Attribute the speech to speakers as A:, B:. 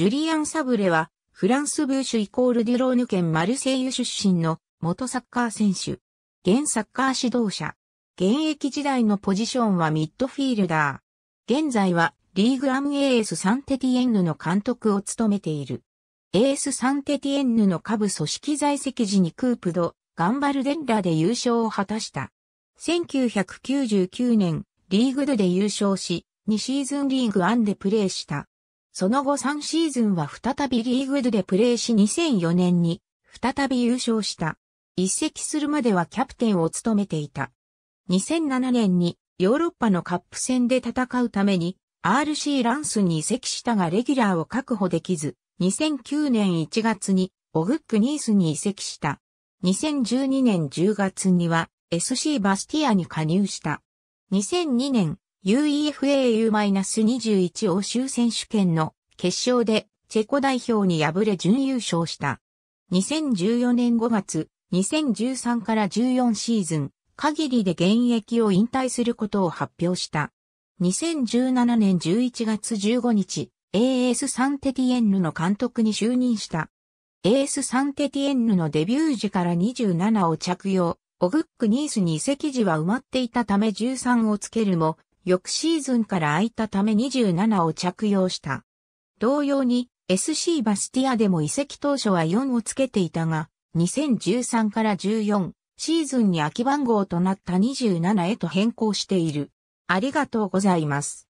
A: ジュリアン・サブレは、フランス・ブーシュイコール・デュローヌ県マルセイユ出身の元サッカー選手。現サッカー指導者。現役時代のポジションはミッドフィールダー。現在はリーグアム AS サンテティエンヌの監督を務めている。AS サンテティエンヌの下部組織在籍時にクープド、ガンバルデッラで優勝を果たした。1999年、リーグドで優勝し、2シーズンリーグアンでプレーした。その後3シーズンは再びリーグでプレーし2004年に再び優勝した。一席するまではキャプテンを務めていた。2007年にヨーロッパのカップ戦で戦うために RC ランスに移籍したがレギュラーを確保できず、2009年1月にオグックニースに移籍した。2012年10月には SC バスティアに加入した。2002年 UEFA-U-21 欧州選手権の決勝でチェコ代表に敗れ準優勝した。2014年5月、2013から14シーズン、限りで現役を引退することを発表した。2017年11月15日、AS サンテティエンヌの監督に就任した。AS サンテティエンヌのデビュー時から27を着用、オグックニースに移籍時は埋まっていたため13をつけるも、翌シーズンから空いたため27を着用した。同様に SC バスティアでも移籍当初は4をつけていたが、2013から14シーズンに空き番号となった27へと変更している。ありがとうございます。